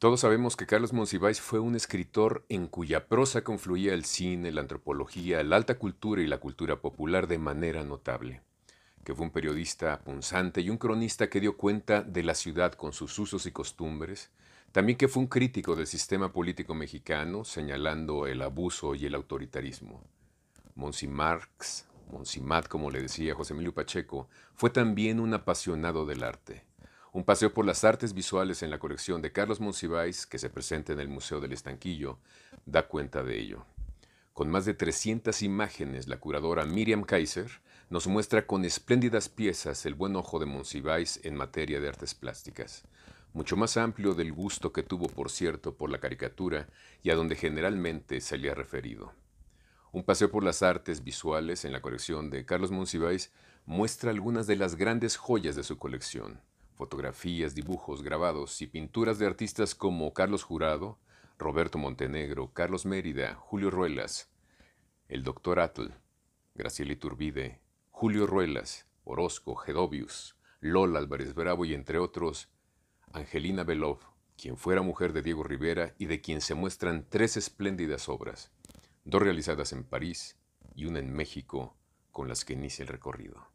Todos sabemos que Carlos Monsiváis fue un escritor en cuya prosa confluía el cine, la antropología, la alta cultura y la cultura popular de manera notable, que fue un periodista punzante y un cronista que dio cuenta de la ciudad con sus usos y costumbres, también que fue un crítico del sistema político mexicano, señalando el abuso y el autoritarismo. Monsimarx, Marx, Monsimat como le decía José Emilio Pacheco, fue también un apasionado del arte un paseo por las artes visuales en la colección de Carlos Monsiváis, que se presenta en el Museo del Estanquillo, da cuenta de ello. Con más de 300 imágenes, la curadora Miriam Kaiser nos muestra con espléndidas piezas el buen ojo de Monsiváis en materia de artes plásticas, mucho más amplio del gusto que tuvo, por cierto, por la caricatura y a donde generalmente se le ha referido. Un paseo por las artes visuales en la colección de Carlos Monsiváis muestra algunas de las grandes joyas de su colección Fotografías, dibujos, grabados y pinturas de artistas como Carlos Jurado, Roberto Montenegro, Carlos Mérida, Julio Ruelas, el Dr. Atl, Graciela Iturbide, Julio Ruelas, Orozco, Gedovius, Lola Álvarez Bravo y entre otros, Angelina Belov, quien fuera mujer de Diego Rivera y de quien se muestran tres espléndidas obras, dos realizadas en París y una en México, con las que inicia el recorrido.